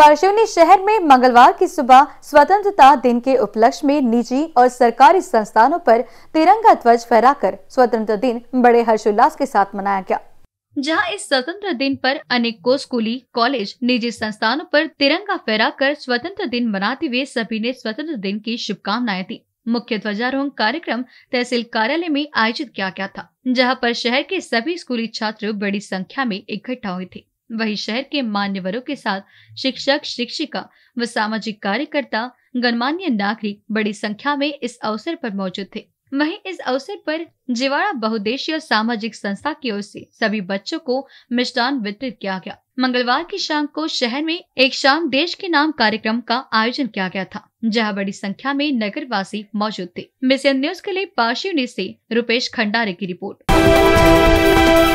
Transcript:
पार्षियों ने शहर में मंगलवार की सुबह स्वतंत्रता दिन के उपलक्ष्य में निजी और सरकारी संस्थानों पर तिरंगा ध्वज फहराकर स्वतंत्रता दिन बड़े हर्षोल्लास के साथ मनाया गया जहां इस स्वतंत्र दिन पर अनेकों स्कूली कॉलेज निजी संस्थानों पर तिरंगा फहराकर स्वतंत्र दिन मनाते हुए सभी ने स्वतंत्र दिन की शुभकामनाएं दी मुख्य ध्वजारोहण कार्यक्रम तहसील कार्यालय में आयोजित किया गया था जहां पर शहर के सभी स्कूली छात्र बड़ी संख्या में इकट्ठा हुए थे वही शहर के मान्यवरों के साथ शिक्षक शिक्षिका व सामाजिक कार्यकर्ता गणमान्य नागरिक बड़ी संख्या में इस अवसर पर मौजूद थे वहीं इस अवसर पर जिवाड़ा बहुदेशीय सामाजिक संस्था की ओर से सभी बच्चों को मिष्टान वितरित किया गया मंगलवार की शाम को शहर में एक शाम देश के नाम कार्यक्रम का आयोजन किया गया था जहां बड़ी संख्या में नगरवासी मौजूद थे मिशन न्यूज के लिए पार्शिव से रुपेश खंडारे की रिपोर्ट